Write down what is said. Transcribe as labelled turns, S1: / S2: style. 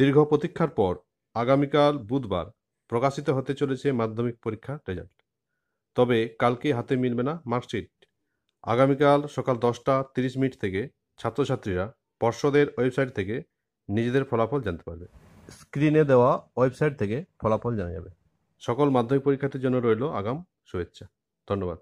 S1: দীর্ঘ প্রতীক্ষার পর আগামীকাল বুধবার প্রকাশিত হতে চলেছে মাধ্যমিক পরীক্ষার রেজাল্ট তবে কালকে হাতে মিলবে না মার্কশিট আগামীকাল সকাল দশটা তিরিশ মিনিট থেকে ছাত্রছাত্রীরা পর্ষদের ওয়েবসাইট থেকে নিজেদের ফলাফল জানতে পারবে স্ক্রিনে দেওয়া ওয়েবসাইট থেকে ফলাফল জানা যাবে সকল মাধ্যমিক পরীক্ষার্থীর জন্য রইল আগাম শুভেচ্ছা ধন্যবাদ